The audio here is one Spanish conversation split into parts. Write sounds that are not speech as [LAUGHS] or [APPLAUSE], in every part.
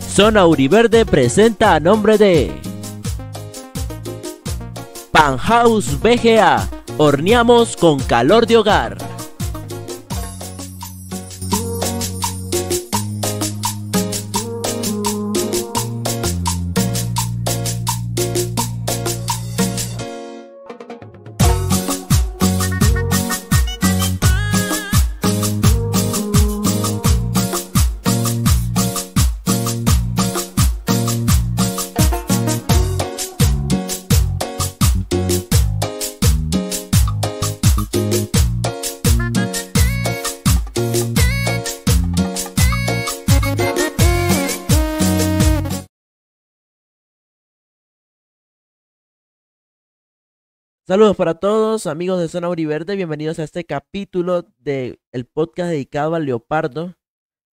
Zona Uriverde presenta a nombre de Panhouse BGA. Horneamos con calor de hogar. Saludos para todos, amigos de Zona Uriverde. Bienvenidos a este capítulo del el podcast dedicado al Leopardo,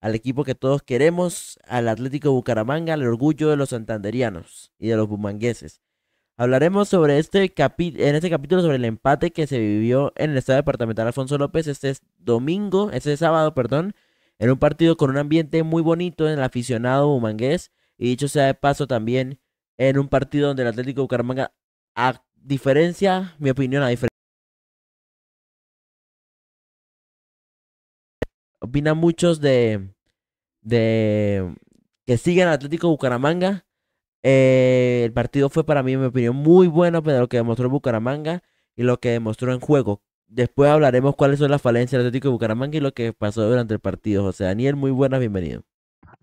al equipo que todos queremos, al Atlético Bucaramanga, al orgullo de los santanderianos y de los bumangueses. Hablaremos sobre este en este capítulo sobre el empate que se vivió en el Estado Departamental Alfonso López este domingo, este sábado, perdón, en un partido con un ambiente muy bonito en el aficionado bumangués y dicho sea de paso también en un partido donde el Atlético Bucaramanga diferencia, mi opinión, a diferencia. Opinan muchos de, de que siguen Atlético Bucaramanga. Eh, el partido fue para mí, en mi opinión, muy bueno pero lo que demostró Bucaramanga y lo que demostró en juego. Después hablaremos cuáles son las falencias de Atlético Bucaramanga y lo que pasó durante el partido. José Daniel, muy buenas, bienvenido.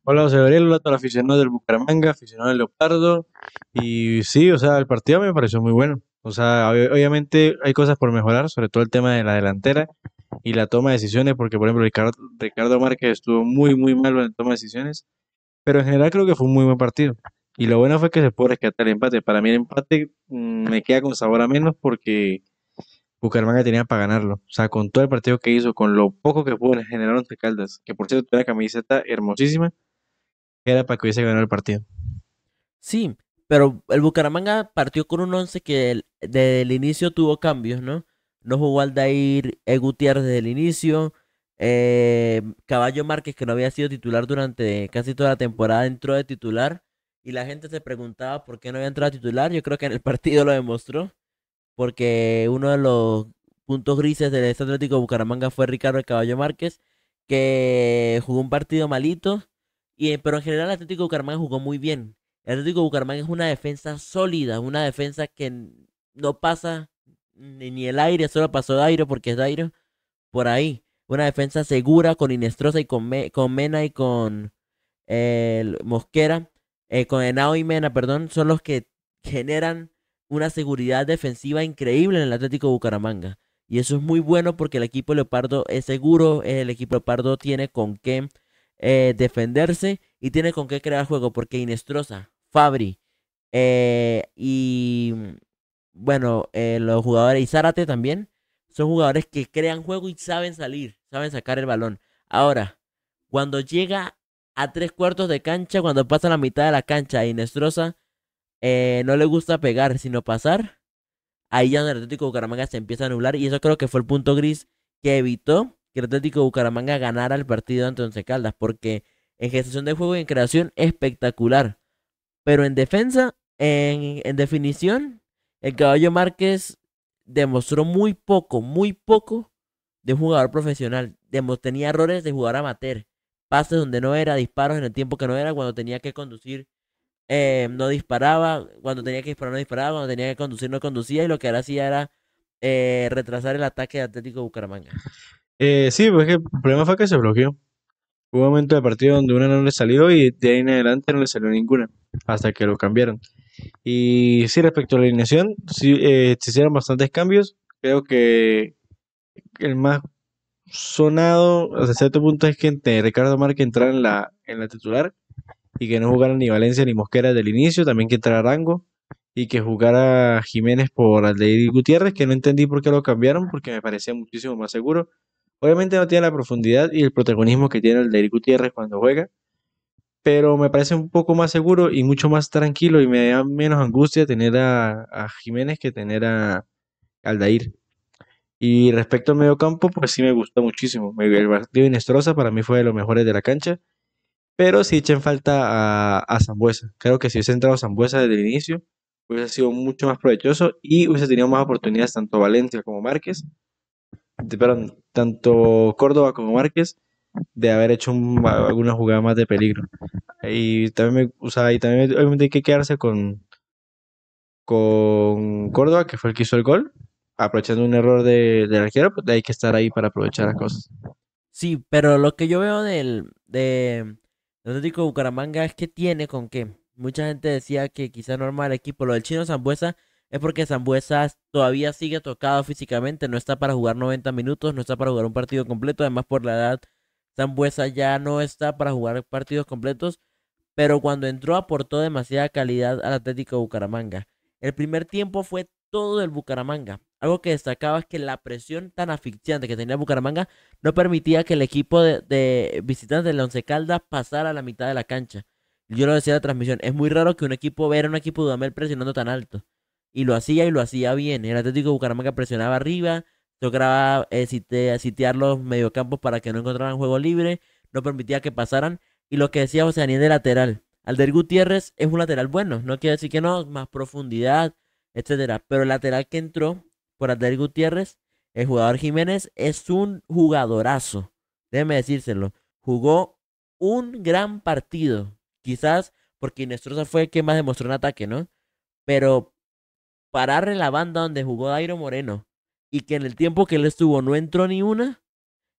Hola, José Gabriel, hola a todos del Bucaramanga, aficionado del Leopardo. Y sí, o sea, el partido me pareció muy bueno. O sea, obviamente hay cosas por mejorar, sobre todo el tema de la delantera y la toma de decisiones, porque por ejemplo Ricardo, Márquez estuvo muy, muy malo en la toma de decisiones, pero en general creo que fue un muy buen partido. Y lo bueno fue que se pudo rescatar el empate. Para mí el empate mm, me queda con sabor a menos porque Bucaramanga tenía para ganarlo. O sea, con todo el partido que hizo, con lo poco que pudo generar ante Caldas, que por cierto tiene una camiseta hermosísima, era para que hubiese ganado el partido. Sí, pero el Bucaramanga partió con un 11 que desde el inicio tuvo cambios, ¿no? No jugó Aldair e Gutiérrez desde el inicio. Eh, Caballo Márquez, que no había sido titular durante casi toda la temporada, entró de titular. Y la gente se preguntaba por qué no había entrado a titular. Yo creo que en el [LAUGHS] partido lo demostró. Porque uno de los puntos grises del Atlético de Bucaramanga fue Ricardo Caballo Márquez, que jugó un partido malito y, eh, pero en general el Atlético Bucaramanga jugó muy bien. El Atlético Bucaramanga es una defensa sólida, una defensa que no pasa ni, el aire, solo pasó Dairo porque es Dairo por ahí. Una defensa segura con Inestrosa y con, Mena y con eh, Mosquera, eh, con Henao y Mena, perdón, son los que generan una seguridad defensiva increíble en el Atlético Bucaramanga. Y eso es muy bueno porque el equipo Leopardo es seguro, el equipo Leopardo tiene con qué eh, defenderse y tiene con qué crear juego porque Inestrosa, Fabri eh, y bueno, eh, los jugadores y Zárate también son jugadores que crean juego y saben salir, saben sacar el balón. Ahora, cuando llega a tres cuartos de cancha, cuando pasa la mitad de la cancha e Inestrosa no le gusta pegar sino pasar, ahí ya en el Atlético Bucaramanga se empieza a nublar y eso creo que fue el punto gris que evitó que el Atlético de Bucaramanga ganara el partido ante Once Caldas, porque en gestión de juego y en creación espectacular. Pero en defensa, en, definición, el caballo Márquez demostró muy poco, muy poco de un jugador profesional. tenía errores de a amateur. Pases donde no era, disparos en el tiempo que no era, cuando tenía que conducir eh, no disparaba, cuando tenía que disparar no disparaba, cuando tenía que conducir no conducía y lo que ahora hacía era eh, retrasar el ataque de Atlético Bucaramanga. Eh, sí, pues el problema fue que se bloqueó. Hubo un momento de partido donde una no le salió y de ahí en adelante no le salió ninguna, hasta que lo cambiaron. Y sí, respecto a la alineación, sí, eh, se hicieron bastantes cambios. Creo que el más sonado hasta cierto punto es que Ricardo Márquez entrara en la, en la titular y que no jugaran ni Valencia ni Mosquera del inicio, también que entrara Rango y que jugara Jiménez por Aldeir Gutiérrez, que no entendí por qué lo cambiaron, porque me parecía muchísimo más seguro. Obviamente no tiene la profundidad y el protagonismo que tiene el Gutiérrez cuando juega, pero me parece un poco más seguro y mucho más tranquilo y me da menos angustia tener a, Jiménez que tener a Aldair. Y respecto al medio campo, pues sí me gustó muchísimo. El partido Inestrosa para mí fue de los mejores de la cancha, pero sí echen falta a, a Zambuesa. Creo que si hubiese entrado Zambuesa desde el inicio, hubiese sido mucho más provechoso y hubiese tenido más oportunidades tanto Valencia como Márquez tanto Córdoba como Márquez de haber hecho alguna jugada más de peligro. Y también, o sea, y también obviamente hay que quedarse con, con Córdoba, que fue el que hizo el gol, aprovechando un error del arquero, pues hay que estar ahí para aprovechar las cosas. Sí, pero lo que yo veo del de, de Bucaramanga es que tiene con qué. Mucha gente decía que quizá no el equipo. Lo del chino Zambuesa es porque Zambuesa todavía sigue tocado físicamente, no está para jugar 90 minutos, no está para jugar un partido completo, además por la edad, Zambuesa ya no está para jugar partidos completos, pero cuando entró aportó demasiada calidad al Atlético de Bucaramanga. El primer tiempo fue todo del Bucaramanga. Algo que destacaba es que la presión tan asfixiante que tenía Bucaramanga no permitía que el equipo de, visitantes de Once Caldas pasara a la mitad de la cancha. Yo lo decía en la transmisión, es muy raro que un equipo, ver a un equipo de Dudamel presionando tan alto y lo hacía y lo hacía bien. El Atlético de Bucaramanga presionaba arriba, Tocaba eh, sitiar los mediocampos para que no encontraran juego libre, no permitía que pasaran. Y lo que decía José Daniel de lateral, Alder Gutiérrez es un lateral bueno, no quiere decir que no, más profundidad, etcétera. Pero el lateral que entró por Alder Gutiérrez, el jugador Jiménez, es un jugadorazo. Déjeme decírselo. Jugó un gran partido. Quizás porque Inestrosa fue el que más demostró en ataque, ¿no? Pero pararle la banda donde jugó Dairo Moreno y que en el tiempo que él estuvo no entró ni una,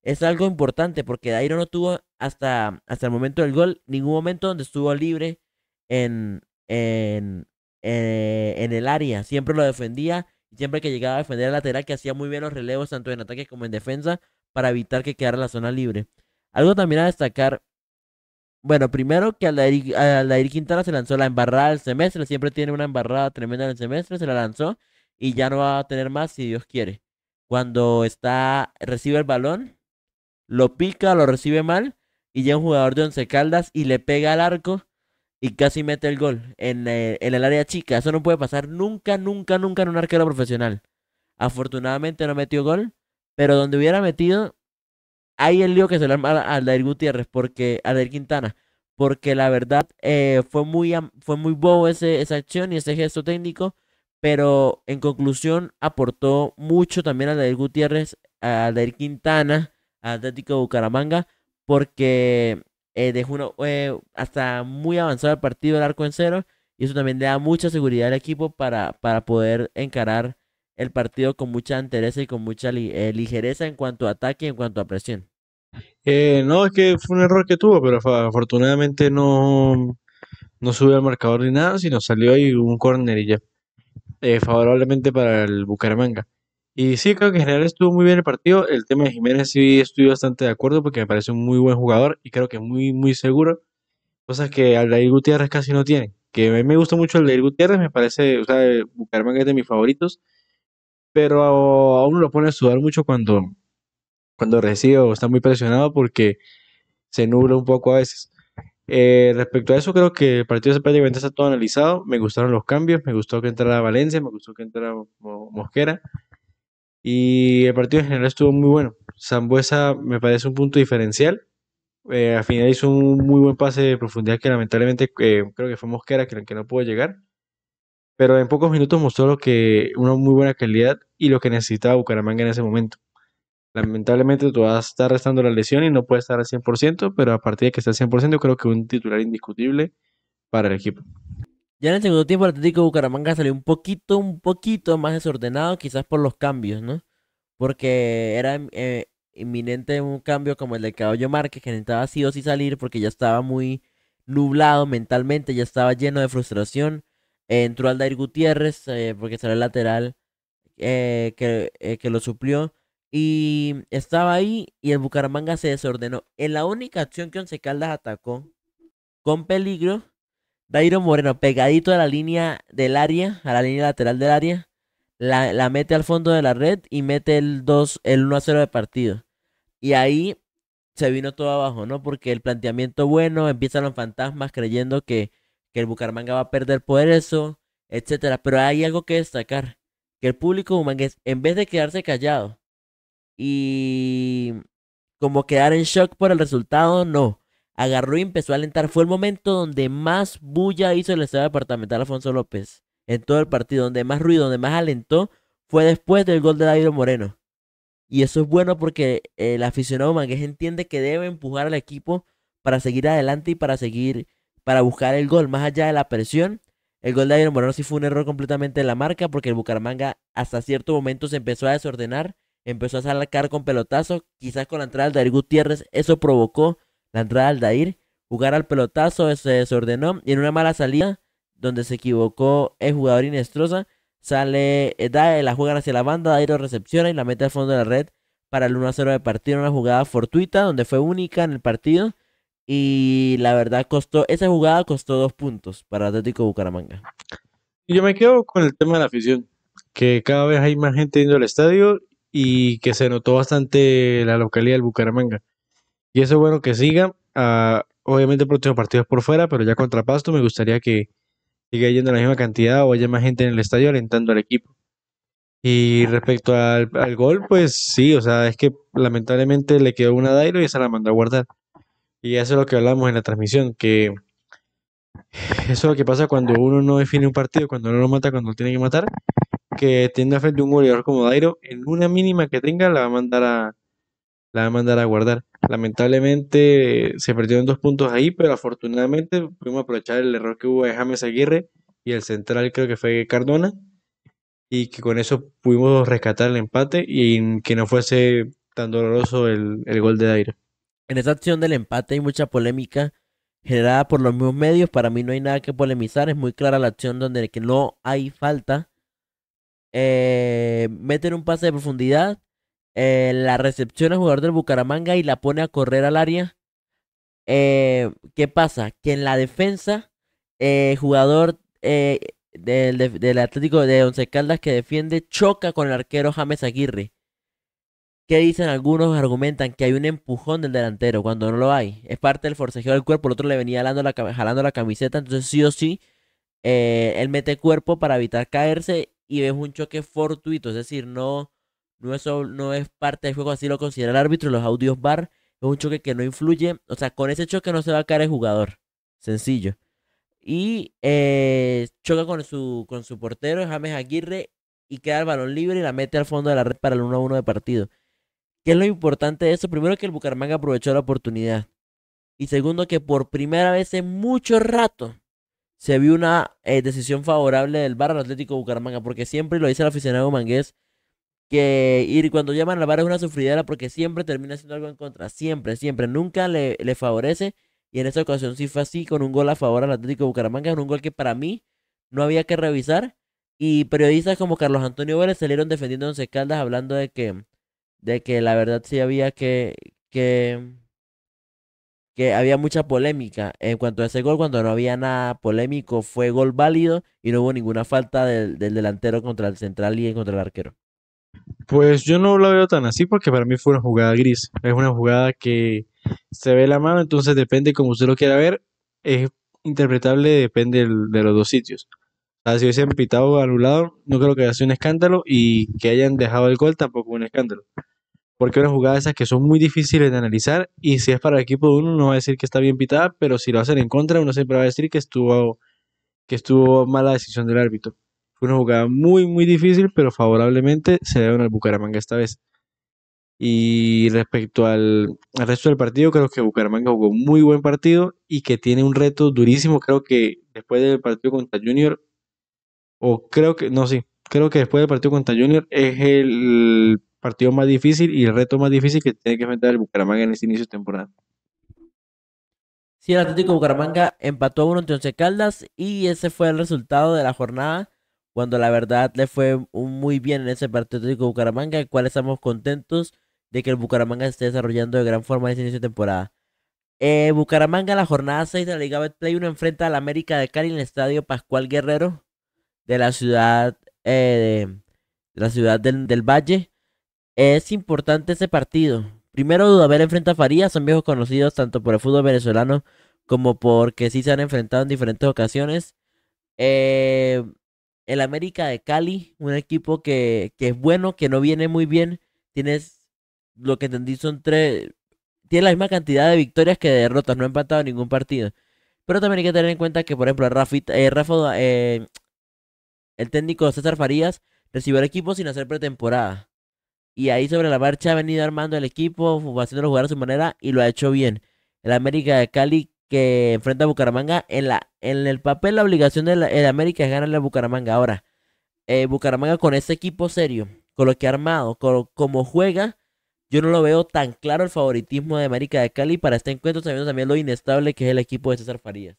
es algo importante porque Dairo no tuvo hasta, hasta el momento del gol ningún momento donde estuvo libre en, en, eh, en, el área. Siempre lo defendía y siempre que llegaba a defender el lateral que hacía muy bien los relevos tanto en ataque como en defensa para evitar que quedara la zona libre. Algo también a destacar bueno, primero que a la Quintana se lanzó la embarrada del semestre. Siempre tiene una embarrada tremenda en el semestre. Se la lanzó y ya no va a tener más si Dios quiere. Cuando está, recibe el balón, lo pica, lo recibe mal y ya un jugador de Once Caldas y le pega al arco y casi mete el gol en, eh, en el área chica. Eso no puede pasar nunca, nunca, nunca en un arquero profesional. Afortunadamente no metió gol, pero donde hubiera metido ahí el lío que se le arma a Gutiérrez, porque a Quintana, porque la verdad eh, fue, muy, fue muy bobo esa acción y ese gesto técnico, pero en conclusión aportó mucho también a Aldair Gutiérrez, a Darío Quintana, a Atlético Bucaramanga, porque eh, dejó eh, hasta muy avanzado el partido el arco en cero, y eso también le da mucha seguridad al equipo para, para poder encarar el partido con mucha entereza y con mucha eh, ligereza en cuanto a ataque y en cuanto a presión. Eh, no, es que fue un error que tuvo, pero afortunadamente no, no subió al marcador ni nada, sino salió ahí un corner y ya. Eh, favorablemente para el Bucaramanga. Y sí, creo que en general estuvo muy bien el partido. El tema de Jiménez sí estoy bastante de acuerdo porque me parece un muy buen jugador y creo que muy, muy seguro. Cosas que Aldair Gutiérrez casi no tiene. Que a mí me gusta mucho el Aldair Gutiérrez, me parece, o sea, Bucaramanga es de mis favoritos pero a uno lo pone a sudar mucho cuando, cuando recibe o está muy presionado porque se nubla un poco a veces. Eh, respecto a eso, creo que el partido prácticamente está todo analizado. Me gustaron los cambios, me gustó que entrara Valencia, me gustó que entrara Mosquera. Y el partido en general estuvo muy bueno. Zambuesa me parece un punto diferencial. Eh, al final hizo un muy buen pase de profundidad que lamentablemente eh, creo que fue Mosquera que, que no pudo llegar pero en pocos minutos mostró lo que una muy buena calidad y lo que necesitaba Bucaramanga en ese momento. Lamentablemente tú vas a estar restando la lesión y no puede estar al 100%, pero a partir de que está al 100% creo que un titular indiscutible para el equipo. Ya en el segundo tiempo el Atlético Bucaramanga salió un poquito, un poquito más desordenado, quizás por los cambios, ¿no? Porque era eh, inminente un cambio como el de Caballo Márquez, que necesitaba sí o sí salir porque ya estaba muy nublado mentalmente, ya estaba lleno de frustración entró Aldair Gutiérrez, eh, porque será el lateral eh, que, eh, que lo suplió. Y estaba ahí y el Bucaramanga se desordenó. En la única acción que Once Caldas atacó con peligro, Dairo Moreno, pegadito a la línea del área, a la línea lateral del área, la, la mete al fondo de la red y mete el 2, el 1 a 0 de partido. Y ahí se vino todo abajo, ¿no? Porque el planteamiento bueno, empiezan los fantasmas creyendo que que el Bucaramanga va a perder poder eso, etcétera. Pero hay algo que destacar, que el público Humangués, en vez de quedarse callado y como quedar en shock por el resultado, no. Agarró y empezó a alentar. Fue el momento donde más bulla hizo el Estado Departamental Alfonso López en todo el partido, donde más ruido, donde más alentó, fue después del gol de David Moreno. Y eso es bueno porque el aficionado Humangués entiende que debe empujar al equipo para seguir adelante y para seguir para buscar el gol, más allá de la presión. El gol de Iron Moreno sí fue un error completamente de la marca porque el Bucaramanga hasta cierto momento se empezó a desordenar, empezó a sacar con pelotazo quizás con la entrada de Dair Gutiérrez eso provocó la entrada de Dair, jugar al pelotazo eh, se desordenó y en una mala salida donde se equivocó el jugador Inestrosa, sale, eh, da, la juegan hacia la banda, Dair lo recepciona y la mete al fondo de la red para el 1-0 de partido, una jugada fortuita donde fue única en el partido y la verdad costó, esa jugada costó dos puntos para Atlético Bucaramanga. Yo me quedo con el tema de la afición, que cada vez hay más gente yendo al estadio y que se notó bastante la localidad del Bucaramanga. Y eso es bueno que siga. Ah, el obviamente partido partidos por fuera, pero ya contra Pasto me gustaría que siga yendo la misma cantidad o haya más gente en el estadio alentando al equipo. Y respecto al, gol, pues sí, o sea, es que lamentablemente le quedó una Dairo y se la mandó a guardar. Y eso es lo que hablamos en la transmisión, que eso es lo que pasa cuando uno no define un partido, cuando no lo mata, cuando lo tiene que matar, que tiene frente de un goleador como Dairo, en una mínima que tenga la va a mandar a, la a, guardar. Lamentablemente se perdieron dos puntos ahí, pero afortunadamente pudimos aprovechar el error que hubo de James Aguirre y el central creo que fue Cardona, y que con eso pudimos rescatar el empate y que no fuese tan doloroso el, el gol de Dairo. En esa acción del empate hay mucha polémica generada por los mismos medios. Para mí no hay nada que polemizar. Es muy clara la acción donde que no hay falta. Eh, meten un pase de profundidad. Eh, la recepción al jugador del Bucaramanga y la pone a correr al área. Eh, ¿Qué pasa? Que en la defensa, el jugador del, del Atlético de Once Caldas que defiende choca con el arquero James Aguirre. ¿Qué dicen algunos? Argumentan que hay un empujón del delantero cuando no lo hay. Es parte del forcejeo del cuerpo. El otro le venía jalando la, la camiseta. Entonces, sí o sí, eh, él mete cuerpo para evitar caerse y ves un choque fortuito. Es decir, no, no, es, no es parte del juego. Así lo considera el árbitro. Los audios bar es un choque que no influye. O sea, con ese choque no se va a caer el jugador. Sencillo. Y eh, choca con su, con su portero, James Aguirre, y queda el balón libre y la mete al fondo de la red para el 1-1 de partido. ¿Qué es lo importante de eso? Primero que el Bucaramanga aprovechó la oportunidad. Y segundo que por primera vez en mucho rato se vio una eh, decisión favorable del bar al Atlético Bucaramanga. Porque siempre lo dice el aficionado mangués que ir cuando llaman al bar es una sufridera porque siempre termina haciendo algo en contra. Siempre, siempre. Nunca le, le favorece. Y en esta ocasión sí fue así, con un gol a favor al Atlético Bucaramanga. Un gol que para mí no había que revisar. Y periodistas como Carlos Antonio Vélez salieron defendiendo a Caldas hablando de que de que la verdad sí había que, que, que había mucha polémica en cuanto a ese gol, cuando no había nada polémico, fue gol válido y no hubo ninguna falta del, delantero contra el central y contra el arquero. Pues yo no lo veo tan así porque para mí fue una jugada gris, es una jugada que se ve la mano, entonces depende como usted lo quiera ver, es interpretable, depende de los dos sitios. O sea, si hubiesen pitado lado, no creo que haya sido un escándalo y que hayan dejado el gol tampoco un escándalo porque una jugada esas que son muy difíciles de analizar y si es para el equipo de uno, no va a decir que está bien pitada, pero si lo hacen en contra, uno siempre va a decir que estuvo, que estuvo mala decisión del árbitro. Fue una jugada muy, muy difícil, pero favorablemente se dieron al Bucaramanga esta vez. Y respecto al, resto del partido, creo que Bucaramanga jugó muy buen partido y que tiene un reto durísimo. Creo que después del partido contra Junior, o creo que, no, sí, creo que después del partido contra Junior es el partido más difícil y el reto más difícil que tiene que enfrentar el Bucaramanga en este inicio de temporada. Sí, el Atlético Bucaramanga empató a uno Once Caldas y ese fue el resultado de la jornada cuando la verdad le fue muy bien en ese partido Atlético Bucaramanga, el cual estamos contentos de que el Bucaramanga esté desarrollando de gran forma en este inicio de temporada. Eh, Bucaramanga, la jornada 6 de la Liga Betplay, uno enfrenta al América de Cali en el Estadio Pascual Guerrero de la ciudad eh, de, la ciudad del Valle. Es importante ese partido. Primero, Dudamel enfrenta a Farías, son viejos conocidos tanto por el fútbol venezolano como porque sí se han enfrentado en diferentes ocasiones. Eh, el América de Cali, un equipo que, que, es bueno, que no viene muy bien. Tienes, lo que entendí, son tres. Tiene la misma cantidad de victorias que de derrotas, no ha empatado ningún partido. Pero también hay que tener en cuenta que, por ejemplo, eh, Rafa, eh, el técnico César Farías recibió el equipo sin hacer pretemporada. Y ahí sobre la marcha ha venido armando el equipo, haciéndolo jugar a su manera y lo ha hecho bien. El América de Cali que enfrenta a Bucaramanga, en, la, en el papel la obligación del de América es ganarle a Bucaramanga. Ahora, eh, Bucaramanga con ese equipo serio, con lo que ha armado, como juega, yo no lo veo tan claro el favoritismo de América de Cali para este encuentro, sabiendo también lo inestable que es el equipo de César Farías.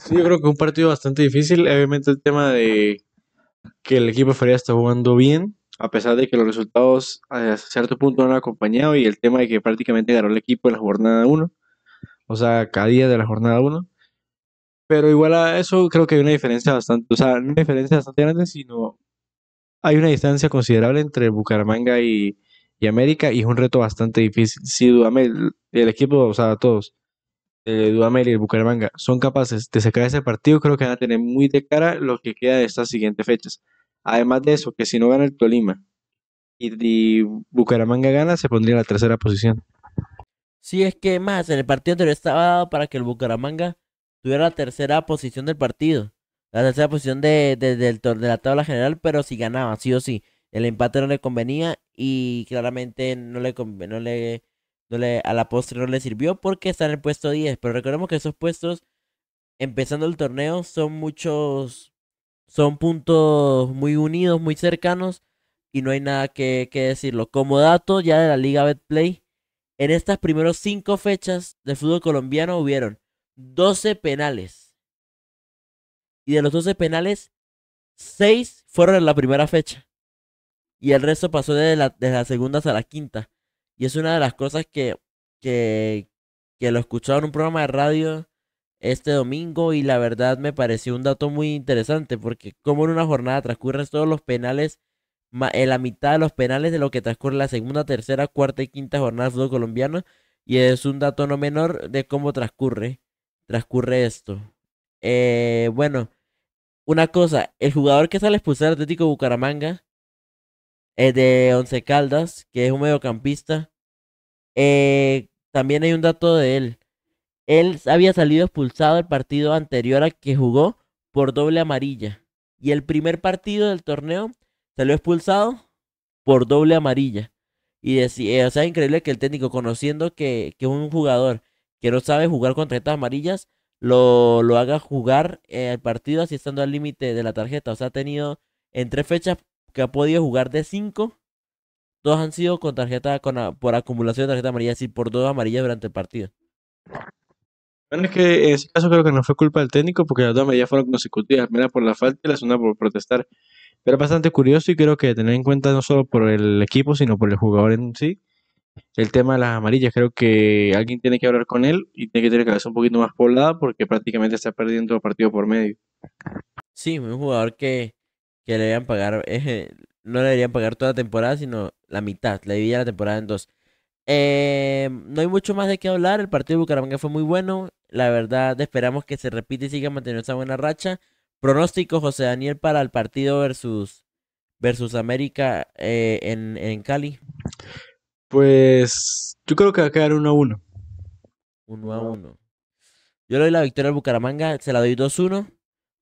Sí, yo creo que un partido bastante difícil. Obviamente el tema de que el equipo de Farías está jugando bien, a pesar de que los resultados eh, a cierto punto no han acompañado y el tema de que prácticamente ganó el equipo en la jornada 1, o sea, cada día de la jornada 1. Pero igual a eso creo que hay una diferencia bastante, o sea, una diferencia bastante grande, sino hay una distancia considerable entre Bucaramanga y, América y es un reto bastante difícil. Si Dudamel, el equipo, o sea, todos, eh, Dudamel y el Bucaramanga son capaces de sacar ese partido, creo que van a tener muy de cara lo que queda de estas siguientes fechas. Además de eso, que si no gana el Tolima y, Bucaramanga gana, se pondría en la tercera posición. sí, es que más, en el partido anterior estaba dado para que el Bucaramanga tuviera la tercera posición del partido. La tercera posición de, de la tabla general, pero si ganaba, sí o sí. El empate no le convenía y claramente no le, no le, no a la postre no le sirvió porque está en el puesto 10. Pero recordemos que esos puestos, empezando el torneo, son muchos son puntos muy unidos, muy cercanos y no hay nada que, que decirlo. Como dato ya de la Liga Betplay, en estas primeros cinco fechas de fútbol colombiano hubieron 12 penales. Y de los 12 penales, 6 fueron en la primera fecha. Y el resto pasó desde la, desde la segunda hasta la quinta. Y es una de las cosas que, que, que lo escuchaba en un programa de radio este domingo y la verdad me pareció un dato muy interesante porque como en una jornada transcurren todos los penales, en eh, la mitad de los penales de lo que transcurre la segunda, tercera, cuarta y quinta jornada de fútbol colombiano y es un dato no menor de cómo transcurre, transcurre esto. Eh, bueno, una cosa, el jugador que sale expulsado del Atlético de Bucaramanga es eh, de Once Caldas, que es un mediocampista. Eh, también hay un dato de él él había salido expulsado del partido anterior a que jugó por doble amarilla. Y el primer partido del torneo salió expulsado por doble amarilla. Y decía, eh, o sea, es increíble que el técnico, conociendo que, que, es un jugador que no sabe jugar con tarjetas amarillas, lo, lo haga jugar eh, el partido así estando al límite de la tarjeta. O sea, ha tenido en tres fechas que ha podido jugar de cinco, dos han sido con tarjeta con, por acumulación de tarjeta amarilla, y por dos amarillas durante el partido. Bueno, es que en ese caso creo que no fue culpa del técnico porque las dos medidas fueron consecutivas, Una por la falta y la segunda por protestar. Pero bastante curioso y creo que tener en cuenta no solo por el equipo, sino por el jugador en sí, el tema de las amarillas. Creo que alguien tiene que hablar con él y tiene que tener cabeza un poquito más poblada porque prácticamente está perdiendo partido por medio. Sí, un jugador que, que le deberían pagar, eh, no le deberían pagar toda la temporada, sino la mitad, le dividía la temporada en dos. Eh, no hay mucho más de qué hablar, el partido de Bucaramanga fue muy bueno, la verdad, esperamos que se repita y siga manteniendo esa buena racha. Pronóstico José Daniel para el partido versus, versus América eh, en, en, Cali. Pues yo creo que va a quedar 1 a 1. 1 a 1. Yo le doy la victoria al Bucaramanga, se la doy 2-1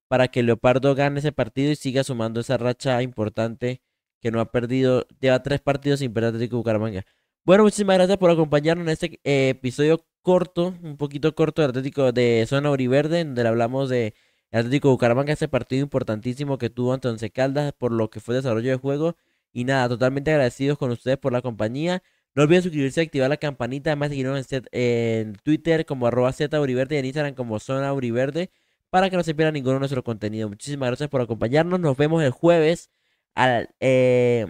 para que Leopardo gane ese partido y siga sumando esa racha importante que no ha perdido. Lleva tres partidos sin perder Atlético Bucaramanga. Bueno, muchísimas gracias por acompañarnos en este eh, episodio corto, un poquito corto de Atlético de Zona Uriverde, donde hablamos de Atlético Bucaramanga, ese partido importantísimo que tuvo ante Caldas por lo que fue desarrollo de juego. Y nada, totalmente agradecidos con ustedes por la compañía. No olviden suscribirse, y activar la campanita, además seguirnos en, Twitter como arroba y en Instagram como Zona para que no se pierda ninguno de nuestro contenido. Muchísimas gracias por acompañarnos. Nos vemos el jueves. Al, eh,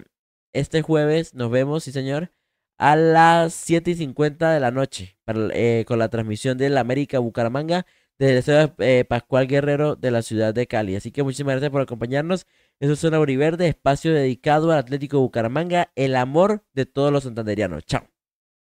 este jueves nos vemos, sí señor a las siete y 50 de la noche eh, con la transmisión del América Bucaramanga desde eh, Pascual Guerrero de la ciudad de Cali. Así que muchísimas gracias por acompañarnos. Eso es Zona Uriverde, espacio dedicado al Atlético Bucaramanga, el amor de todos los santanderianos. Chao.